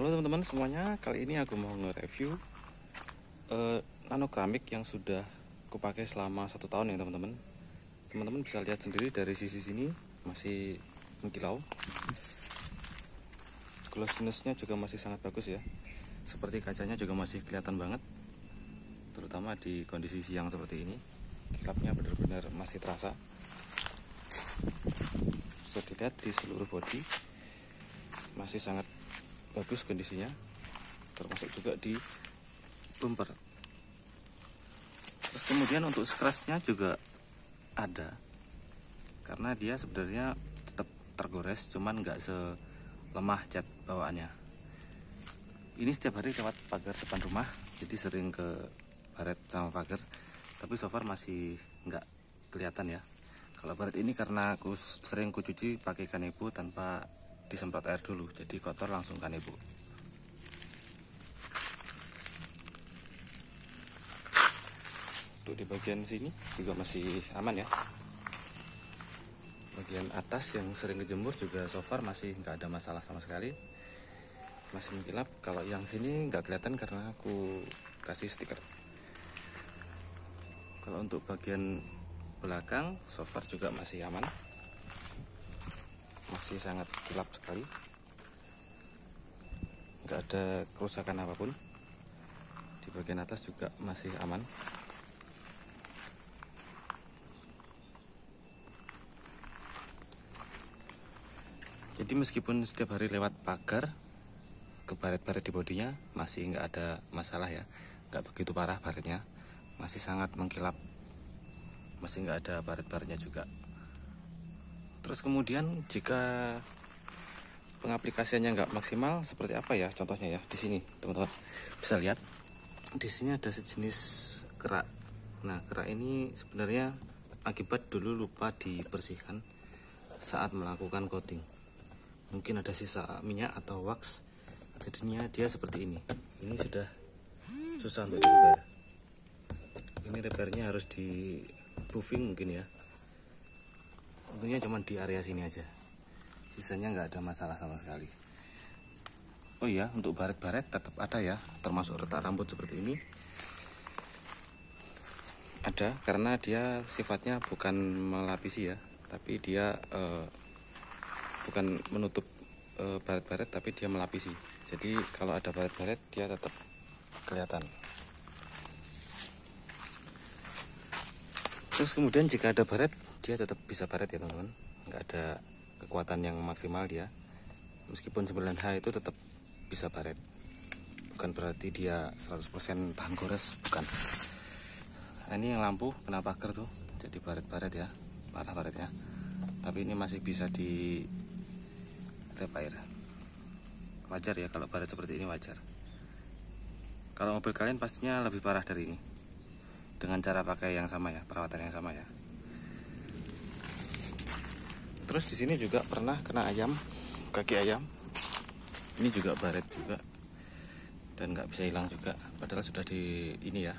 Halo teman-teman semuanya, kali ini aku mau nge-review uh, eh, nano keramik yang sudah kupakai selama satu tahun ya teman-teman. Teman-teman bisa lihat sendiri dari sisi sini masih mengkilau. Glossinessnya juga masih sangat bagus ya. Seperti kacanya juga masih kelihatan banget, terutama di kondisi siang seperti ini. Kilapnya benar-benar masih terasa. Bisa dilihat di seluruh body masih sangat bagus kondisinya termasuk juga di bumper terus kemudian untuk scratchnya juga ada karena dia sebenarnya tetap tergores cuman nggak selemah cat bawaannya ini setiap hari lewat pagar depan rumah jadi sering ke baret sama pagar tapi so far masih nggak kelihatan ya kalau baret ini karena aku sering kucuci cuci pakai kanebo tanpa disemprot air dulu jadi kotor langsung kan ibu untuk di bagian sini juga masih aman ya bagian atas yang sering kejemur juga so far masih nggak ada masalah sama sekali masih mengkilap kalau yang sini nggak kelihatan karena aku kasih stiker kalau untuk bagian belakang so far juga masih aman masih sangat gelap sekali nggak ada kerusakan apapun di bagian atas juga masih aman jadi meskipun setiap hari lewat pagar ke baret-baret di bodinya masih nggak ada masalah ya nggak begitu parah baretnya masih sangat mengkilap masih nggak ada baret-baretnya juga Terus kemudian jika pengaplikasiannya nggak maksimal seperti apa ya contohnya ya di sini teman-teman bisa lihat di sini ada sejenis kerak nah kerak ini sebenarnya akibat dulu lupa dibersihkan saat melakukan coating mungkin ada sisa minyak atau wax jadinya dia seperti ini ini sudah susah untuk direpair ini repairnya harus di proofing mungkin ya tentunya cuma di area sini aja sisanya nggak ada masalah sama sekali oh iya untuk baret-baret tetap ada ya termasuk retak rambut seperti ini ada karena dia sifatnya bukan melapisi ya tapi dia eh, bukan menutup eh, baret-baret eh, tapi dia melapisi jadi kalau ada baret-baret dia tetap kelihatan terus kemudian jika ada baret dia tetap bisa baret ya teman-teman nggak ada kekuatan yang maksimal dia meskipun 9H itu tetap bisa baret bukan berarti dia 100% tahan gores bukan nah, ini yang lampu kena pagar tuh jadi baret-baret ya parah ya. tapi ini masih bisa di repair wajar ya kalau baret seperti ini wajar kalau mobil kalian pastinya lebih parah dari ini dengan cara pakai yang sama ya perawatan yang sama ya terus di sini juga pernah kena ayam kaki ayam ini juga baret juga dan nggak bisa hilang juga padahal sudah di ini ya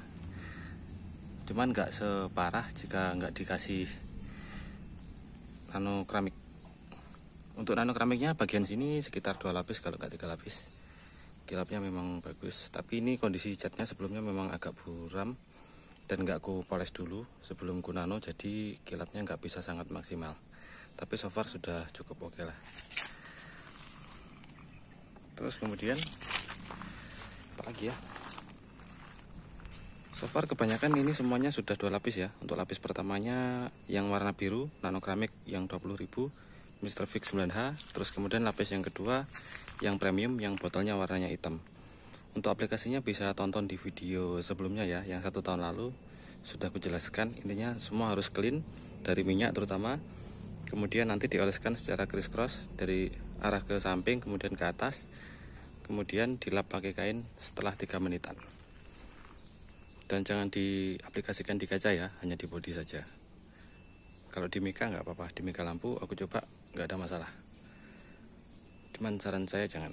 cuman nggak separah jika nggak dikasih nano keramik untuk nano keramiknya bagian sini sekitar dua lapis kalau nggak tiga lapis kilapnya memang bagus tapi ini kondisi catnya sebelumnya memang agak buram dan nggak ku poles dulu sebelum ku nano jadi kilapnya nggak bisa sangat maksimal tapi so far sudah cukup oke okay lah terus kemudian apa lagi ya so far kebanyakan ini semuanya sudah dua lapis ya untuk lapis pertamanya yang warna biru nano keramik yang 20.000 Mr. Fix 9H terus kemudian lapis yang kedua yang premium yang botolnya warnanya hitam untuk aplikasinya bisa tonton di video sebelumnya ya yang satu tahun lalu sudah aku jelaskan intinya semua harus clean dari minyak terutama kemudian nanti dioleskan secara criss cross dari arah ke samping kemudian ke atas kemudian dilap pakai kain setelah tiga menitan dan jangan diaplikasikan di kaca ya hanya di bodi saja kalau di mika nggak apa-apa di mika lampu aku coba nggak ada masalah cuman saran saya jangan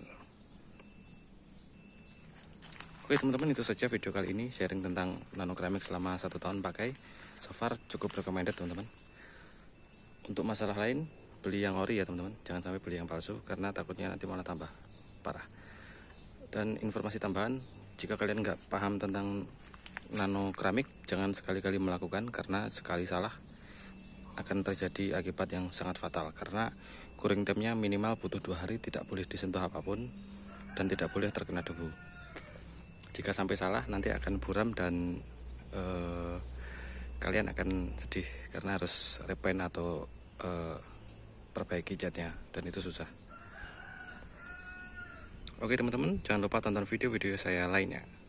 Oke teman-teman itu saja video kali ini sharing tentang nano keramik selama satu tahun pakai so far cukup recommended teman-teman untuk masalah lain beli yang ori ya teman-teman jangan sampai beli yang palsu karena takutnya nanti malah tambah parah dan informasi tambahan jika kalian nggak paham tentang nano keramik jangan sekali-kali melakukan karena sekali salah akan terjadi akibat yang sangat fatal karena kuring temnya minimal butuh dua hari tidak boleh disentuh apapun dan tidak boleh terkena debu jika sampai salah nanti akan buram dan eh, kalian akan sedih karena harus repaint atau uh, perbaiki catnya dan itu susah oke teman-teman jangan lupa tonton video-video saya lainnya